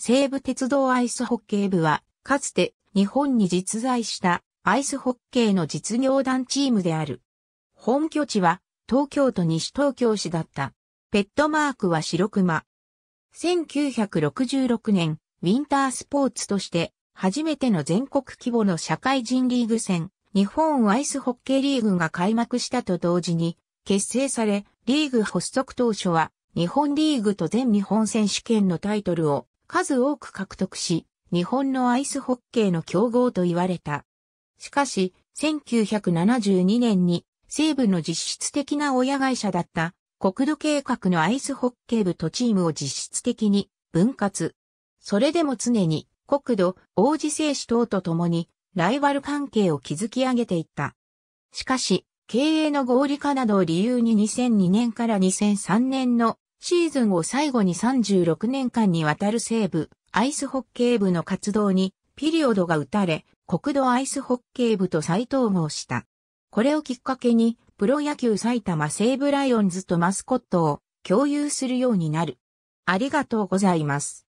西武鉄道アイスホッケー部は、かつて日本に実在したアイスホッケーの実業団チームである。本拠地は東京都西東京市だった。ペットマークは白熊。1966年、ウィンタースポーツとして初めての全国規模の社会人リーグ戦、日本アイスホッケーリーグが開幕したと同時に結成され、リーグ発足当初は日本リーグと全日本選手権のタイトルを数多く獲得し、日本のアイスホッケーの競合と言われた。しかし、1972年に西部の実質的な親会社だった国土計画のアイスホッケー部とチームを実質的に分割。それでも常に国土、王子製紙等と共にライバル関係を築き上げていった。しかし、経営の合理化などを理由に2002年から2003年のシーズンを最後に36年間にわたる西部、アイスホッケー部の活動に、ピリオドが打たれ、国土アイスホッケー部と再統合した。これをきっかけに、プロ野球埼玉西武ライオンズとマスコットを共有するようになる。ありがとうございます。